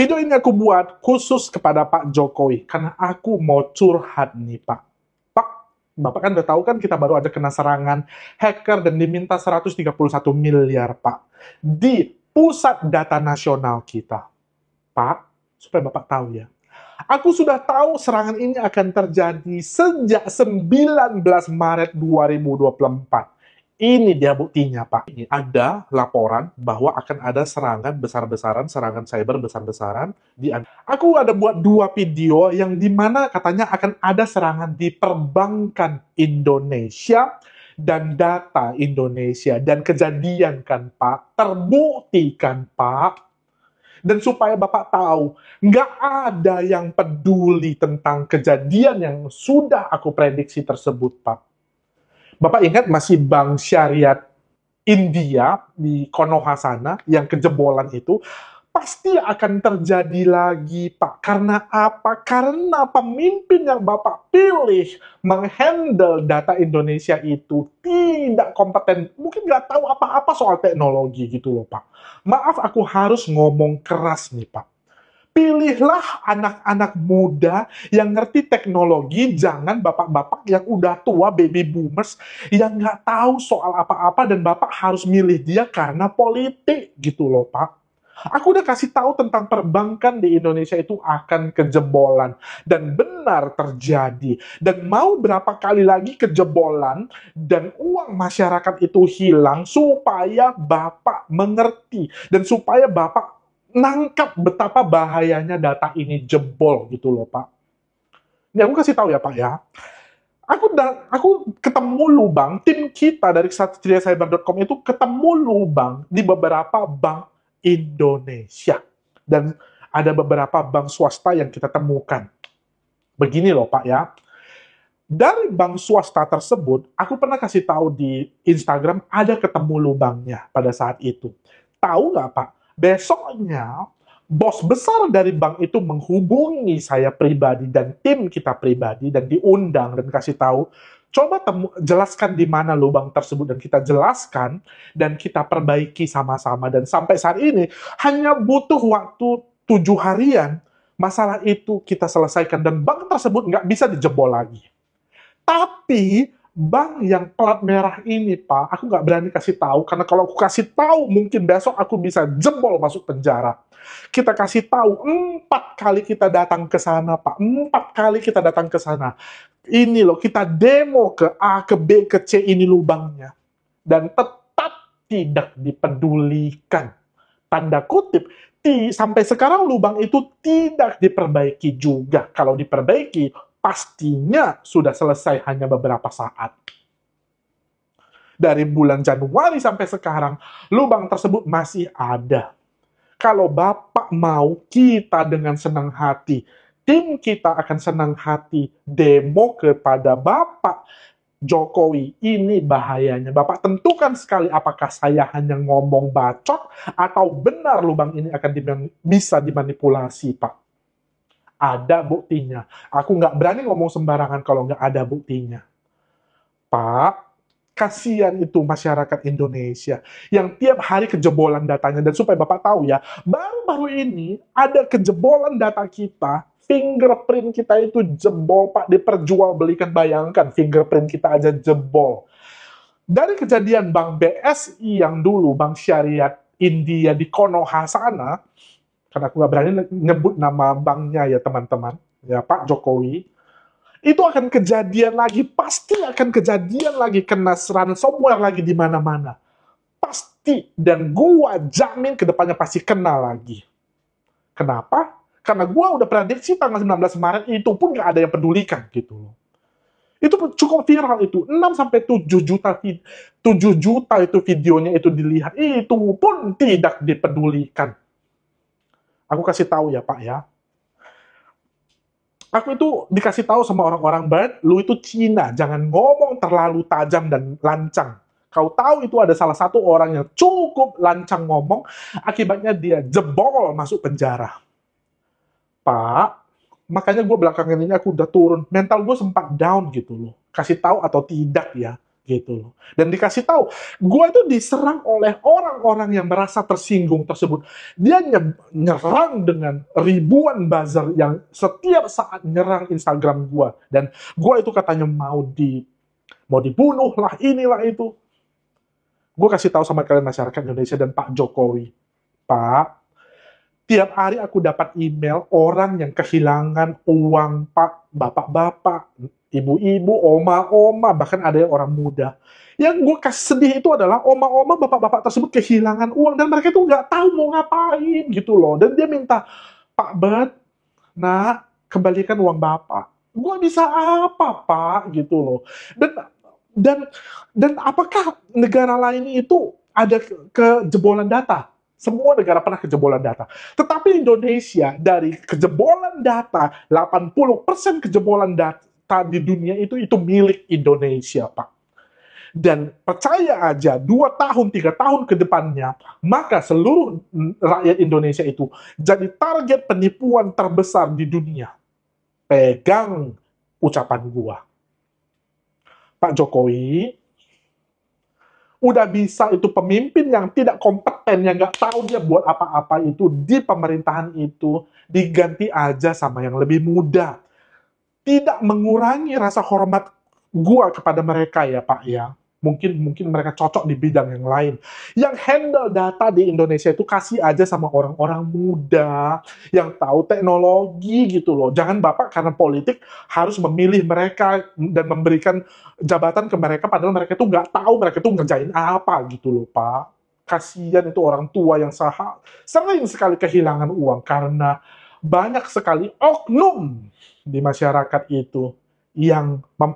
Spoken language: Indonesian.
Video ini aku buat khusus kepada Pak Jokowi, karena aku mau curhat nih Pak. Pak, Bapak kan udah tahu kan kita baru aja kena serangan hacker dan diminta 131 miliar Pak. Di pusat data nasional kita. Pak, supaya Bapak tahu ya, Aku sudah tahu serangan ini akan terjadi sejak 19 Maret 2024. Ini dia buktinya, Pak. Ini Ada laporan bahwa akan ada serangan besar-besaran, serangan cyber besar-besaran di Aku ada buat dua video yang dimana katanya akan ada serangan di perbankan Indonesia dan data Indonesia dan kejadian kan Pak terbukti kan Pak dan supaya Bapak tahu, nggak ada yang peduli tentang kejadian yang sudah aku prediksi tersebut, Pak. Bapak ingat masih bank syariat India di Konoha sana yang kejebolan itu pasti akan terjadi lagi Pak. Karena apa? Karena pemimpin yang Bapak pilih menghandle data Indonesia itu tidak kompeten. Mungkin nggak tahu apa-apa soal teknologi gitu loh Pak. Maaf aku harus ngomong keras nih Pak. Pilihlah anak-anak muda yang ngerti teknologi, jangan bapak-bapak yang udah tua, baby boomers, yang nggak tahu soal apa-apa dan bapak harus milih dia karena politik gitu loh pak. Aku udah kasih tahu tentang perbankan di Indonesia itu akan kejebolan dan benar terjadi. Dan mau berapa kali lagi kejebolan dan uang masyarakat itu hilang supaya Bapak mengerti dan supaya Bapak nangkap betapa bahayanya data ini jebol gitu loh Pak. Ini aku kasih tahu ya Pak ya. Aku da- aku ketemu lubang tim kita dari satriacyber.com itu ketemu lubang di beberapa bank Indonesia dan ada beberapa bank swasta yang kita temukan. Begini loh Pak ya. Dari bank swasta tersebut, aku pernah kasih tahu di Instagram ada ketemu lubangnya pada saat itu. Tahu nggak Pak? Besoknya, bos besar dari bank itu menghubungi saya pribadi dan tim kita pribadi dan diundang dan kasih tahu coba temu, jelaskan di mana lubang tersebut dan kita jelaskan dan kita perbaiki sama-sama dan sampai saat ini hanya butuh waktu tujuh harian masalah itu kita selesaikan dan bank tersebut nggak bisa dijebol lagi tapi bank yang pelat merah ini, Pak, aku nggak berani kasih tahu karena kalau aku kasih tahu mungkin besok aku bisa jebol masuk penjara. Kita kasih tahu empat kali kita datang ke sana, Pak, empat kali kita datang ke sana. Ini loh kita demo ke A, ke B, ke C ini lubangnya dan tetap tidak dipedulikan. Tanda kutip, sampai sekarang lubang itu tidak diperbaiki juga. Kalau diperbaiki, pastinya sudah selesai hanya beberapa saat. Dari bulan Januari sampai sekarang, lubang tersebut masih ada. Kalau Bapak mau kita dengan senang hati, tim kita akan senang hati demo kepada Bapak Jokowi. Ini bahayanya. Bapak tentukan sekali apakah saya hanya ngomong bacot atau benar lubang ini akan bisa dimanipulasi, Pak. Ada buktinya. Aku nggak berani ngomong sembarangan kalau nggak ada buktinya. Pak, kasihan itu masyarakat Indonesia yang tiap hari kejebolan datanya. Dan supaya Bapak tahu ya, baru-baru ini ada kejebolan data kita, fingerprint kita itu jebol Pak, diperjualbelikan. Bayangkan fingerprint kita aja jebol. Dari kejadian Bank BSI yang dulu, Bank Syariat India di Konoha sana, karena aku nggak berani nyebut nama banknya ya teman-teman, ya Pak Jokowi, itu akan kejadian lagi, pasti akan kejadian lagi, kena semua lagi di mana-mana. Pasti, dan gua jamin kedepannya pasti kena lagi. Kenapa? Karena gua udah prediksi tanggal 19 Maret itu pun gak ada yang pedulikan gitu loh. Itu cukup viral itu, 6 sampai 7 juta 7 juta itu videonya itu dilihat, itu pun tidak dipedulikan Aku kasih tahu ya Pak ya. Aku itu dikasih tahu sama orang-orang banget, lu itu Cina, jangan ngomong terlalu tajam dan lancang. Kau tahu itu ada salah satu orang yang cukup lancang ngomong, akibatnya dia jebol masuk penjara. Pak, makanya gue belakangan ini aku udah turun. Mental gue sempat down gitu loh. Kasih tahu atau tidak ya gitu loh. Dan dikasih tahu, gue itu diserang oleh orang-orang yang merasa tersinggung tersebut. Dia nyerang dengan ribuan buzzer yang setiap saat nyerang Instagram gue. Dan gue itu katanya mau di mau dibunuh lah inilah itu. Gue kasih tahu sama kalian masyarakat Indonesia dan Pak Jokowi, Pak, tiap hari aku dapat email orang yang kehilangan uang Pak, bapak-bapak, ibu-ibu, oma-oma, bahkan ada yang orang muda. Yang gue kasih sedih itu adalah oma-oma, bapak-bapak tersebut kehilangan uang dan mereka itu nggak tahu mau ngapain gitu loh. Dan dia minta, Pak Bet, nak kembalikan uang bapak. Gue bisa apa pak gitu loh. Dan dan dan apakah negara lain itu ada kejebolan data? Semua negara pernah kejebolan data. Tetapi Indonesia dari kejebolan data, 80% kejebolan data, harta di dunia itu itu milik Indonesia, Pak. Dan percaya aja, dua tahun, tiga tahun ke depannya, maka seluruh rakyat Indonesia itu jadi target penipuan terbesar di dunia. Pegang ucapan gua. Pak Jokowi, udah bisa itu pemimpin yang tidak kompeten, yang nggak tahu dia buat apa-apa itu di pemerintahan itu diganti aja sama yang lebih muda, tidak mengurangi rasa hormat gua kepada mereka ya Pak ya. Mungkin mungkin mereka cocok di bidang yang lain. Yang handle data di Indonesia itu kasih aja sama orang-orang muda yang tahu teknologi gitu loh. Jangan Bapak karena politik harus memilih mereka dan memberikan jabatan ke mereka padahal mereka tuh nggak tahu mereka tuh ngerjain apa gitu loh Pak. Kasihan itu orang tua yang sahal, sering sekali kehilangan uang karena banyak sekali oknum di masyarakat itu yang